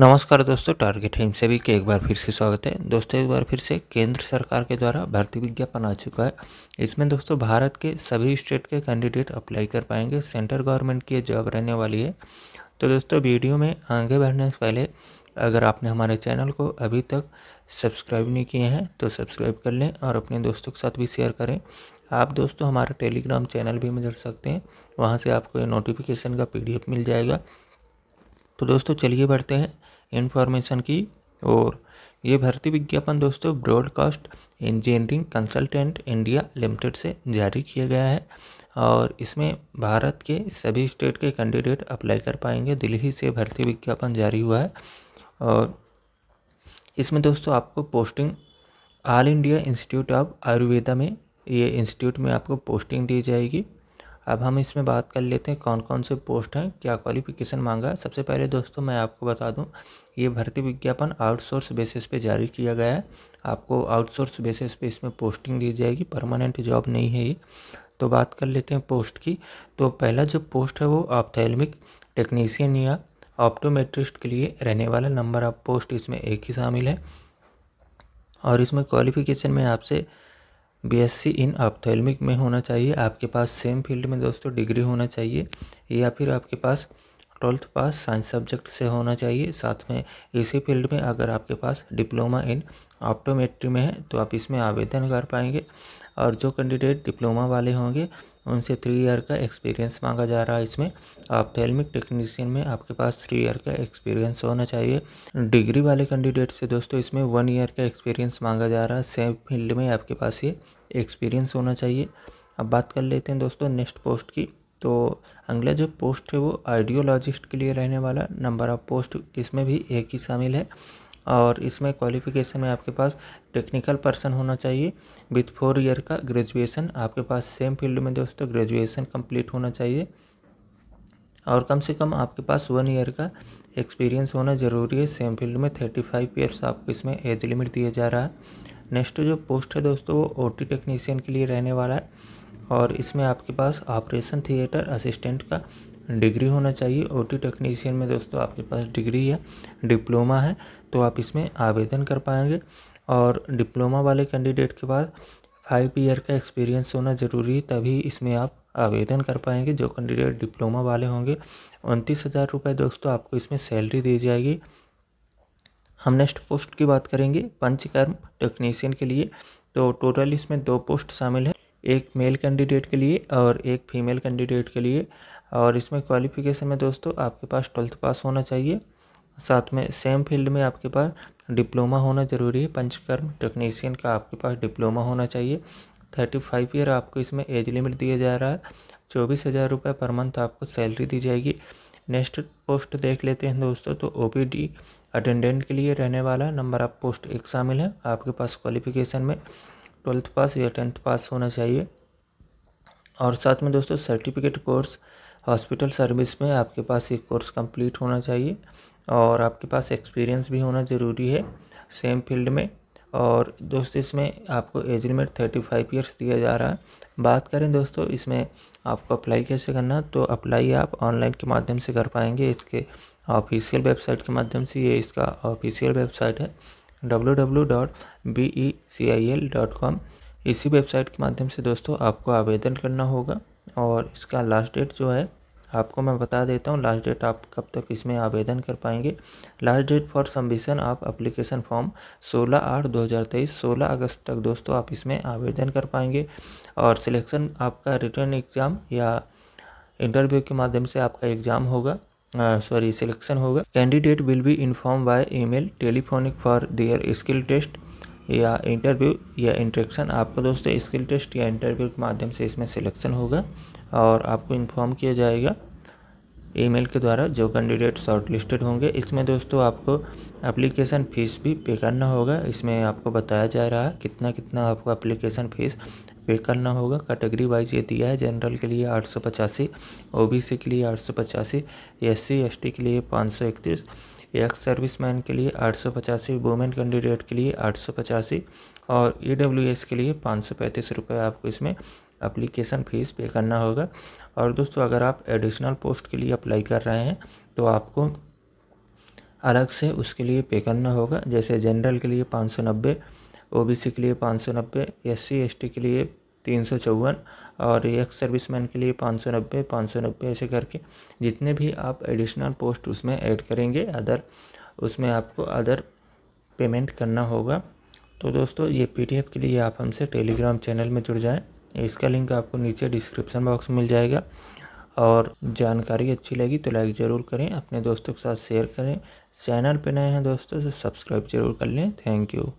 नमस्कार दोस्तों target him सभी के एक बार फिर से स्वागत है दोस्तों एक बार फिर से केंद्र सरकार के द्वारा भर्ती विज्ञापन आ चुका है इसमें दोस्तों भारत के सभी स्टेट के कैंडिडेट अप्लाई कर पाएंगे सेंटर गवर्नमेंट की जॉब रहने वाली है तो दोस्तों वीडियो में आगे बढ़ने से पहले अगर आपने हमारे चैनल को अभी तक सब्सक्राइब नहीं किए हैं तो सब्सक्राइब कर लें और अपने दोस्तों के साथ भी शेयर करें आप दोस्तों हमारा टेलीग्राम चैनल भी में सकते हैं वहाँ से आपको ये नोटिफिकेशन का पी मिल जाएगा तो दोस्तों चलिए बढ़ते हैं इन्फॉर्मेशन की और ये भर्ती विज्ञापन दोस्तों Broadcast Engineering Consultant India Limited से जारी किया गया है और इसमें भारत के सभी स्टेट के कैंडिडेट अप्लाई कर पाएंगे दिल्ली से भर्ती विज्ञापन जारी हुआ है और इसमें दोस्तों आपको posting All India Institute of Ayurveda में ये इंस्टीट्यूट में आपको पोस्टिंग दी जाएगी अब हम इसमें बात कर लेते हैं कौन कौन से पोस्ट हैं क्या क्वालिफिकेशन मांगा है सबसे पहले दोस्तों मैं आपको बता दूं ये भर्ती विज्ञापन आउटसोर्स बेसिस पे जारी किया गया है आपको आउटसोर्स बेसिस पे इसमें पोस्टिंग दी जाएगी परमानेंट जॉब नहीं है ये तो बात कर लेते हैं पोस्ट की तो पहला जो पोस्ट है वो ऑप्थेलमिक टेक्नीसियन या ऑप्टोमेट्रिस्ट के लिए रहने वाला नंबर ऑफ पोस्ट इसमें एक ही शामिल है और इसमें क्वालिफिकेशन में आपसे बीएससी इन ऑप्थेलमिक में होना चाहिए आपके पास सेम फील्ड में दोस्तों डिग्री होना चाहिए या फिर आपके पास ट्वेल्थ पास साइंस सब्जेक्ट से होना चाहिए साथ में इसी फील्ड में अगर आपके पास डिप्लोमा इन ऑप्टोमेट्री में है तो आप इसमें आवेदन कर पाएंगे और जो कैंडिडेट डिप्लोमा वाले होंगे उनसे थ्री ईयर का एक्सपीरियंस मांगा जा रहा है इसमें आप थेलमिक टेक्नीसियन में आपके पास थ्री ईयर का एक्सपीरियंस होना चाहिए डिग्री वाले कैंडिडेट से दोस्तों इसमें वन ईयर का एक्सपीरियंस मांगा जा रहा है सेम फील्ड में आपके पास ये एक्सपीरियंस होना चाहिए अब बात कर लेते हैं दोस्तों नेक्स्ट पोस्ट की तो अगला जो पोस्ट है वो आइडियोलॉजिस्ट के लिए रहने वाला नंबर ऑफ पोस्ट इसमें भी एक ही शामिल है और इसमें क्वालिफ़िकेशन में आपके पास टेक्निकल पर्सन होना चाहिए विथ फोर ईयर का ग्रेजुएशन आपके पास सेम फील्ड में दोस्तों ग्रेजुएशन कंप्लीट होना चाहिए और कम से कम आपके पास वन ईयर का एक्सपीरियंस होना ज़रूरी है सेम फील्ड में थर्टी फाइव ईयर्स आपको इसमें एज लिमिट दिया जा रहा है नेक्स्ट जो पोस्ट है दोस्तों वो ओ टेक्नीशियन के लिए रहने वाला है और इसमें आपके पास ऑपरेशन थिएटर असिस्टेंट का डिग्री होना चाहिए ओटी टेक्नीशियन में दोस्तों आपके पास डिग्री है डिप्लोमा है तो आप इसमें आवेदन कर पाएंगे और डिप्लोमा वाले कैंडिडेट के पास फाइव ईयर का एक्सपीरियंस होना ज़रूरी है तभी इसमें आप आवेदन कर पाएंगे जो कैंडिडेट डिप्लोमा वाले होंगे उनतीस हज़ार रुपये दोस्तों आपको इसमें सैलरी दी जाएगी हम नेक्स्ट पोस्ट की बात करेंगे पंचकर्म टेक्नीशियन के लिए तो टोटल इसमें दो पोस्ट शामिल हैं एक मेल कैंडिडेट के लिए और एक फीमेल कैंडिडेट के लिए और इसमें क्वालिफिकेशन में दोस्तों आपके पास ट्वेल्थ पास होना चाहिए साथ में सेम फील्ड में आपके पास डिप्लोमा होना ज़रूरी है पंचकर्म टेक्नीशियन का आपके पास डिप्लोमा होना चाहिए थर्टी फाइव ईयर आपको इसमें एज लिमिट दिया जा रहा है चौबीस हज़ार रुपये पर मंथ आपको सैलरी दी जाएगी नेक्स्ट पोस्ट देख लेते हैं दोस्तों तो ओ अटेंडेंट के लिए रहने वाला नंबर ऑफ पोस्ट एक शामिल है आपके पास क्वालिफिकेशन में ट्वेल्थ पास या टेंथ पास होना चाहिए और साथ में दोस्तों सर्टिफिकेट कोर्स हॉस्पिटल सर्विस में आपके पास ये कोर्स कंप्लीट होना चाहिए और आपके पास एक्सपीरियंस भी होना ज़रूरी है सेम फील्ड में और दोस्तों इसमें आपको age limit thirty five years दिया जा रहा है बात करें दोस्तों इसमें आपको अप्लाई कैसे करना तो अप्लाई आप ऑनलाइन के माध्यम से कर पाएंगे इसके ऑफिशियल वेबसाइट के माध्यम से ये इसका ऑफिशियल वेबसाइट है www.becil.com इसी वेबसाइट के माध्यम से दोस्तों आपको आवेदन करना होगा और इसका लास्ट डेट जो है आपको मैं बता देता हूँ लास्ट डेट आप कब तक इसमें आवेदन कर पाएंगे लास्ट डेट फॉर सबमिशन आप एप्लीकेशन फॉर्म 16 आठ 2023 16 अगस्त तक दोस्तों आप इसमें आवेदन कर पाएंगे और सिलेक्शन आपका रिटर्न एग्ज़ाम या इंटरव्यू के माध्यम से आपका एग्ज़ाम होगा सॉरी सिलेक्शन होगा candidate will be inform by email telephonic for their skill test या इंटरव्यू या इंट्रेक्शन आपको दोस्तों स्किल टेस्ट या इंटरव्यू के माध्यम से इसमें सिलेक्शन होगा और आपको इन्फॉर्म किया जाएगा ईमेल के द्वारा जो कैंडिडेट शॉर्टलिस्टेड होंगे इसमें दोस्तों आपको एप्लीकेशन फ़ीस भी पे करना होगा इसमें आपको बताया जा रहा है कितना कितना आपको एप्लीकेशन फ़ीस पे करना होगा कैटेगरी वाइज ये दिया है जनरल के लिए आठ सौ पचासी ओ बी सी के लिए आठ सौ पचासी एस सी एस टी के लिए पाँच सौ इकतीस एक्स सर्विस मैन के लिए आठ सौ पचासी वुमेन कैंडिडेट के लिए आठ सौ पचासी और ई डब्ल्यू एस के लिए पाँच सौ पैंतीस रुपये आपको इसमें अप्लीकेशन फ़ीस पे करना होगा और दोस्तों अगर आप एडिशनल पोस्ट के लिए अप्लाई कर रहे हैं तो आपको अलग से उसके लिए पे करना होगा जैसे जनरल के लिए पाँच सौ नब्बे ओबीसी के लिए पाँच सौ नब्बे एस सी के लिए तीन सौ चौवन और एक्स सर्विसमैन के लिए पाँच सौ नब्बे पाँच सौ नब्बे ऐसे करके जितने भी आप एडिशनल पोस्ट उसमें ऐड करेंगे अदर उसमें आपको अदर पेमेंट करना होगा तो दोस्तों ये पीडीएफ के लिए आप हमसे टेलीग्राम चैनल में जुड़ जाएँ इसका लिंक आपको नीचे डिस्क्रिप्शन बॉक्स में मिल जाएगा और जानकारी अच्छी लगी तो लाइक ज़रूर करें अपने दोस्तों के साथ शेयर करें चैनल पर नए हैं दोस्तों तो सब्सक्राइब जरूर कर लें थैंक यू